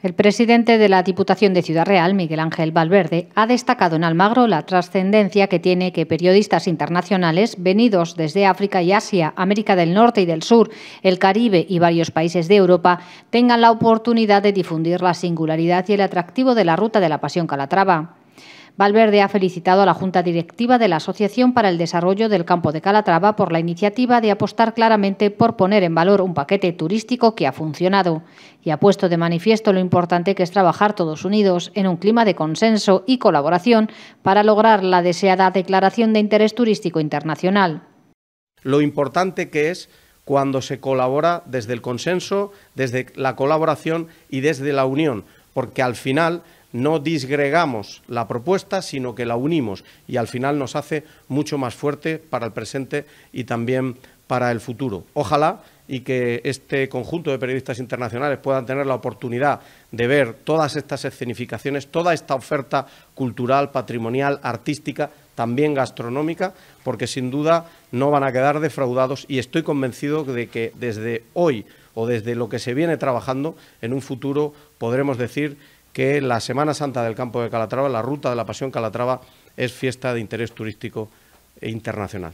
El presidente de la Diputación de Ciudad Real, Miguel Ángel Valverde, ha destacado en Almagro la trascendencia que tiene que periodistas internacionales venidos desde África y Asia, América del Norte y del Sur, el Caribe y varios países de Europa tengan la oportunidad de difundir la singularidad y el atractivo de la ruta de la Pasión Calatrava. Valverde ha felicitado a la Junta Directiva de la Asociación para el Desarrollo del Campo de Calatrava por la iniciativa de apostar claramente por poner en valor un paquete turístico que ha funcionado y ha puesto de manifiesto lo importante que es trabajar todos unidos en un clima de consenso y colaboración para lograr la deseada declaración de interés turístico internacional. Lo importante que es cuando se colabora desde el consenso, desde la colaboración y desde la unión, porque al final no disgregamos la propuesta, sino que la unimos y al final nos hace mucho más fuerte para el presente y también para el futuro. Ojalá y que este conjunto de periodistas internacionales puedan tener la oportunidad de ver todas estas escenificaciones, toda esta oferta cultural, patrimonial, artística, también gastronómica, porque sin duda no van a quedar defraudados y estoy convencido de que desde hoy o desde lo que se viene trabajando, en un futuro podremos decir que la Semana Santa del Campo de Calatrava, la Ruta de la Pasión Calatrava, es fiesta de interés turístico e internacional.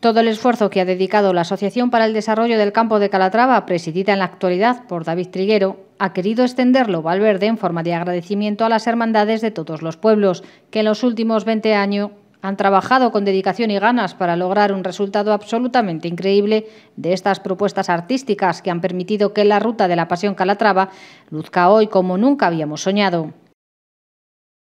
Todo el esfuerzo que ha dedicado la Asociación para el Desarrollo del Campo de Calatrava, presidida en la actualidad por David Triguero, ha querido extenderlo Valverde en forma de agradecimiento a las hermandades de todos los pueblos, que en los últimos 20 años han trabajado con dedicación y ganas para lograr un resultado absolutamente increíble de estas propuestas artísticas que han permitido que la ruta de la Pasión Calatrava luzca hoy como nunca habíamos soñado.